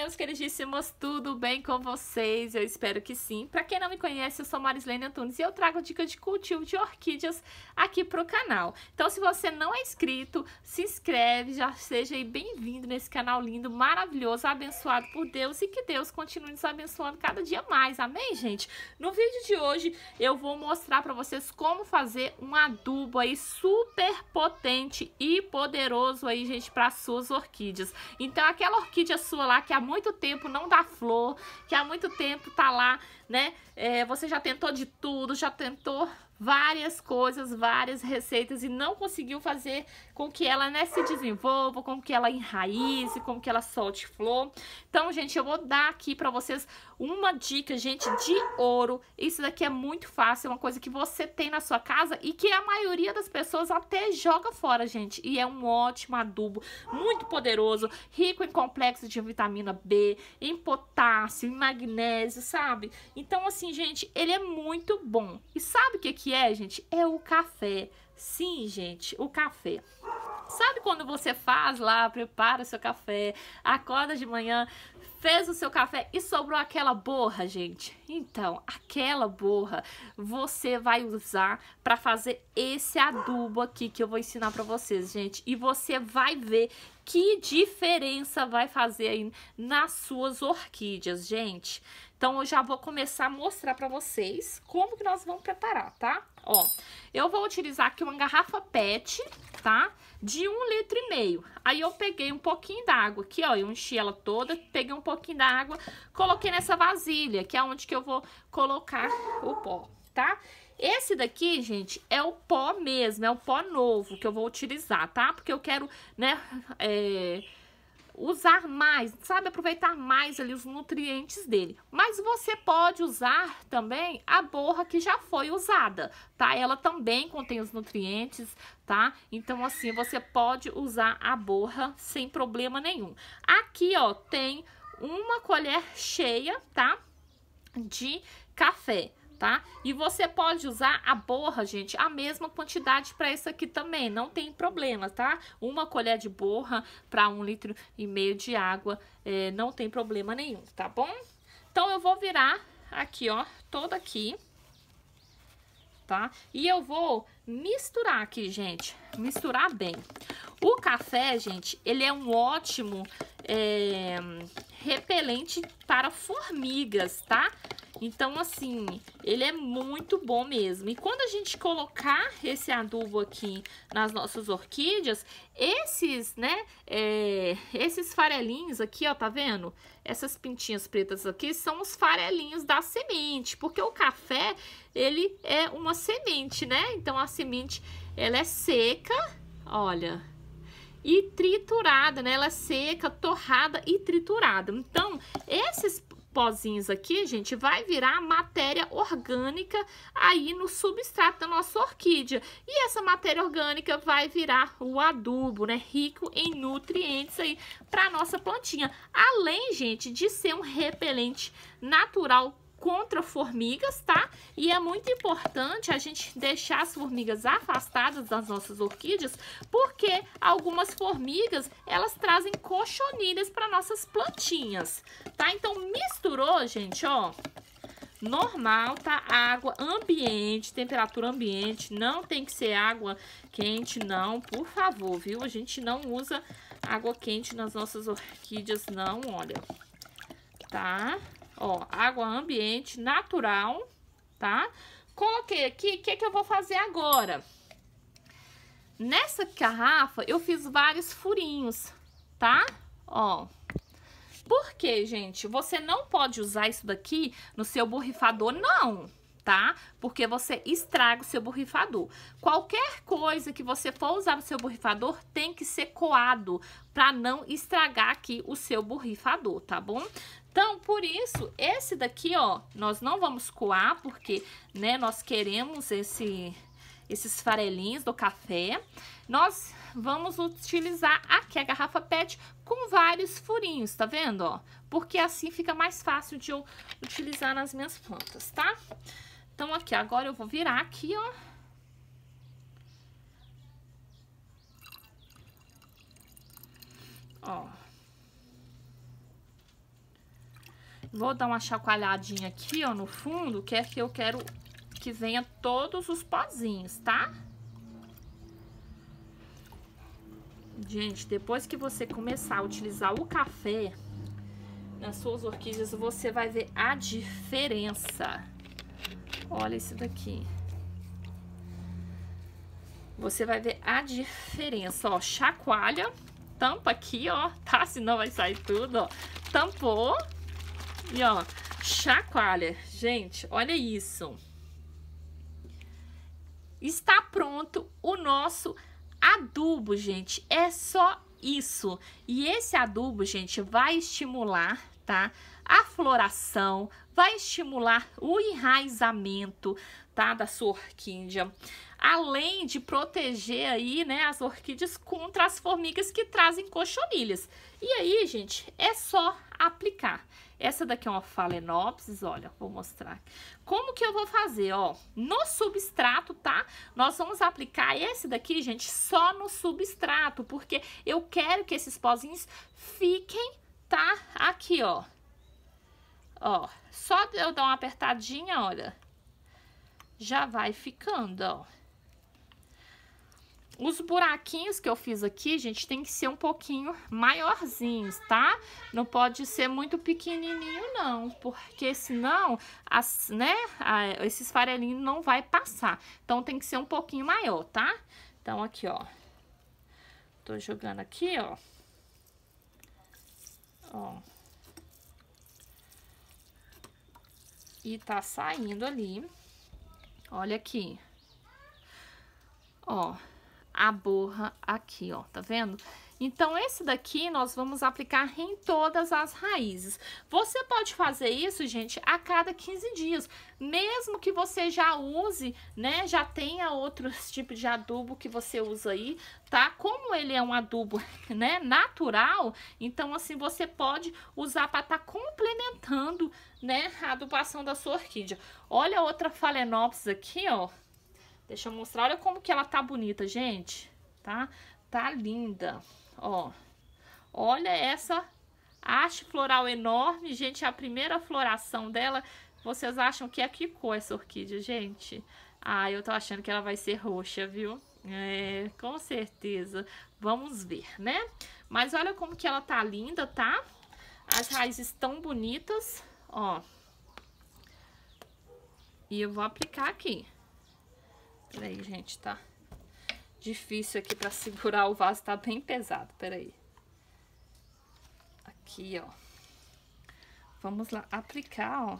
meus queridíssimos, tudo bem com vocês? Eu espero que sim. Para quem não me conhece, eu sou Marislene Antunes e eu trago dicas de cultivo de orquídeas aqui pro canal. Então, se você não é inscrito, se inscreve, já seja bem-vindo nesse canal lindo, maravilhoso, abençoado por Deus e que Deus continue nos abençoando cada dia mais. Amém, gente? No vídeo de hoje, eu vou mostrar para vocês como fazer um adubo aí super potente e poderoso aí, gente, para suas orquídeas. Então, aquela orquídea sua lá que é muito tempo não dá flor, que há muito tempo tá lá, né? É, você já tentou de tudo, já tentou várias coisas, várias receitas e não conseguiu fazer com que ela né, se desenvolva, com que ela enraize, com que ela solte flor. Então, gente, eu vou dar aqui pra vocês uma dica, gente, de ouro. Isso daqui é muito fácil, é uma coisa que você tem na sua casa e que a maioria das pessoas até joga fora, gente. E é um ótimo adubo, muito poderoso, rico em complexo de vitamina vitamina B, em potássio, em magnésio, sabe? Então, assim, gente, ele é muito bom. E sabe o que, que é, gente? É o café. Sim, gente, o café. Sabe quando você faz lá, prepara o seu café, acorda de manhã, fez o seu café e sobrou aquela borra, gente? Então, aquela borra você vai usar para fazer esse adubo aqui que eu vou ensinar para vocês, gente. E você vai ver que diferença vai fazer aí nas suas orquídeas, gente? Então, eu já vou começar a mostrar pra vocês como que nós vamos preparar, tá? Ó, eu vou utilizar aqui uma garrafa PET, tá? De um litro e meio. Aí, eu peguei um pouquinho da água aqui, ó, eu enchi ela toda, peguei um pouquinho da água, coloquei nessa vasilha, que é onde que eu vou colocar o pó, tá? Esse daqui, gente, é o pó mesmo, é o pó novo que eu vou utilizar, tá? Porque eu quero, né, é, usar mais, sabe? Aproveitar mais ali os nutrientes dele. Mas você pode usar também a borra que já foi usada, tá? Ela também contém os nutrientes, tá? Então, assim, você pode usar a borra sem problema nenhum. Aqui, ó, tem uma colher cheia, tá? De café tá? E você pode usar a borra, gente, a mesma quantidade para essa aqui também, não tem problema, tá? Uma colher de borra para um litro e meio de água, é, não tem problema nenhum, tá bom? Então, eu vou virar aqui, ó, toda aqui, tá? E eu vou misturar aqui, gente, misturar bem. O café, gente, ele é um ótimo é, repelente para formigas, tá? Então, assim, ele é muito bom mesmo. E quando a gente colocar esse adubo aqui nas nossas orquídeas, esses, né, é, esses farelinhos aqui, ó, tá vendo? Essas pintinhas pretas aqui são os farelinhos da semente, porque o café, ele é uma semente, né? Então, a semente, ela é seca, olha, e triturada, né? Ela é seca, torrada e triturada. Então, esses pozinhos aqui, gente, vai virar matéria orgânica aí no substrato da nossa orquídea. E essa matéria orgânica vai virar o adubo, né? Rico em nutrientes aí para nossa plantinha. Além, gente, de ser um repelente natural contra formigas, tá? E é muito importante a gente deixar as formigas afastadas das nossas orquídeas, porque algumas formigas, elas trazem cochonilhas para nossas plantinhas, tá? Então, misturou, gente, ó, normal, tá? Água ambiente, temperatura ambiente, não tem que ser água quente, não, por favor, viu? A gente não usa água quente nas nossas orquídeas, não, olha, tá? Tá? ó, água ambiente natural, tá? Coloquei aqui, o que, que eu vou fazer agora? Nessa garrafa, eu fiz vários furinhos, tá? Ó, porque, gente? Você não pode usar isso daqui no seu borrifador, não tá? Porque você estraga o seu borrifador. Qualquer coisa que você for usar no seu borrifador tem que ser coado para não estragar aqui o seu borrifador, tá bom? Então, por isso, esse daqui, ó, nós não vamos coar porque, né, nós queremos esse esses farelinhos do café. Nós vamos utilizar aqui a garrafa PET com vários furinhos, tá vendo, ó? Porque assim fica mais fácil de eu utilizar nas minhas plantas, tá? Tá? Então, aqui, agora eu vou virar aqui, ó. Ó. Vou dar uma chacoalhadinha aqui, ó, no fundo, que é que eu quero que venha todos os pozinhos, tá? Gente, depois que você começar a utilizar o café nas suas orquídeas, você vai ver a diferença. Olha esse daqui. Você vai ver a diferença, ó. Chacoalha, tampa aqui, ó, tá? Senão vai sair tudo, ó. Tampou e, ó, chacoalha. Gente, olha isso. Está pronto o nosso adubo, gente. É só isso. E esse adubo, gente, vai estimular, tá? A floração, vai estimular o enraizamento, tá, da sua orquídea, além de proteger aí, né, as orquídeas contra as formigas que trazem cochonilhas. E aí, gente, é só aplicar. Essa daqui é uma Phalaenopsis, olha, vou mostrar. Como que eu vou fazer, ó? No substrato, tá? Nós vamos aplicar esse daqui, gente, só no substrato, porque eu quero que esses pozinhos fiquem, tá? Aqui, ó, Ó, só eu dar uma apertadinha, olha. Já vai ficando, ó. Os buraquinhos que eu fiz aqui, gente, tem que ser um pouquinho maiorzinhos, tá? Não pode ser muito pequenininho, não, porque senão, as, né, a, esses farelinhos não vai passar. Então, tem que ser um pouquinho maior, tá? Então, aqui, ó. Tô jogando aqui, ó. Ó. e tá saindo ali. Olha aqui. Ó, a borra aqui, ó, tá vendo? Então, esse daqui nós vamos aplicar em todas as raízes. Você pode fazer isso, gente, a cada 15 dias. Mesmo que você já use, né, já tenha outros tipos de adubo que você usa aí, tá? Como ele é um adubo, né, natural, então, assim, você pode usar para estar tá complementando, né, a adubação da sua orquídea. Olha outra Phalaenopsis aqui, ó. Deixa eu mostrar, olha como que ela tá bonita, gente, tá? Tá linda ó. Olha essa haste floral enorme, gente, é a primeira floração dela. Vocês acham que é que cor essa orquídea, gente? Ah, eu tô achando que ela vai ser roxa, viu? É, com certeza. Vamos ver, né? Mas olha como que ela tá linda, tá? As raízes estão bonitas, ó. E eu vou aplicar aqui. Peraí, gente, tá? difícil aqui para segurar o vaso, tá bem pesado, peraí. Aqui, ó. Vamos lá aplicar, ó,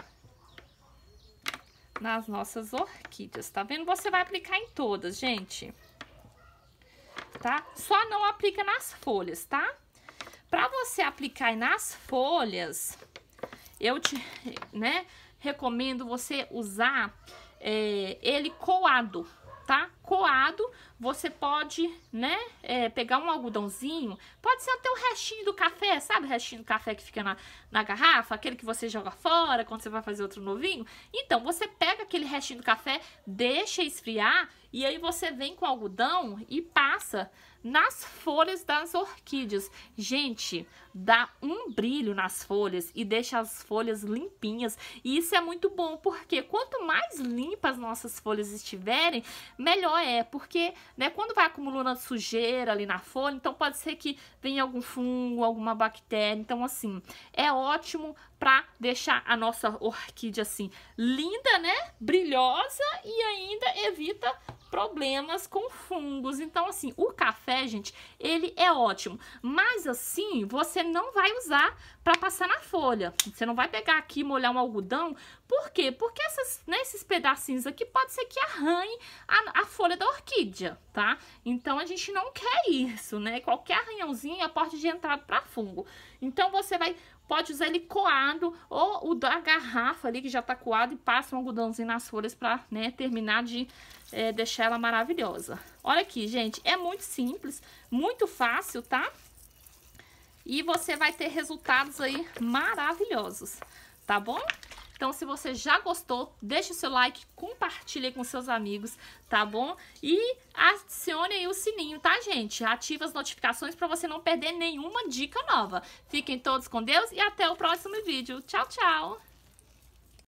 nas nossas orquídeas, tá vendo? Você vai aplicar em todas, gente, tá? Só não aplica nas folhas, tá? Pra você aplicar nas folhas, eu te, né, recomendo você usar é, ele coado, tá? coado, você pode, né, é, pegar um algodãozinho, pode ser até o restinho do café, sabe? O restinho do café que fica na, na garrafa, aquele que você joga fora quando você vai fazer outro novinho. Então, você pega aquele restinho do café, deixa esfriar e aí você vem com algodão e passa nas folhas das orquídeas. Gente, dá um brilho nas folhas e deixa as folhas limpinhas. E isso é muito bom, porque quanto mais limpas nossas folhas estiverem, melhor é, porque, né, quando vai acumulando sujeira ali na folha, então pode ser que venha algum fungo, alguma bactéria. Então, assim, é ótimo para deixar a nossa orquídea assim linda, né? Brilhosa e ainda evita problemas com fungos. Então, assim, o café, gente, ele é ótimo. Mas assim, você não vai usar para passar na folha. Você não vai pegar aqui molhar um algodão por quê? Porque essas, né, esses pedacinhos aqui pode ser que arranhe a, a, folha da orquídea, tá? Então, a gente não quer isso, né? Qualquer arranhãozinho é porta de entrada para fungo. Então, você vai pode usar ele coado ou o da garrafa ali que já tá coado e passa um algodãozinho nas folhas para né, terminar de é, deixar ela maravilhosa. Olha aqui, gente, é muito simples, muito fácil, tá? E você vai ter resultados aí maravilhosos, tá bom? Então, se você já gostou, deixe o seu like, compartilhe com seus amigos, tá bom? E adicione aí o sininho, tá, gente? Ative as notificações para você não perder nenhuma dica nova. Fiquem todos com Deus e até o próximo vídeo. Tchau, tchau!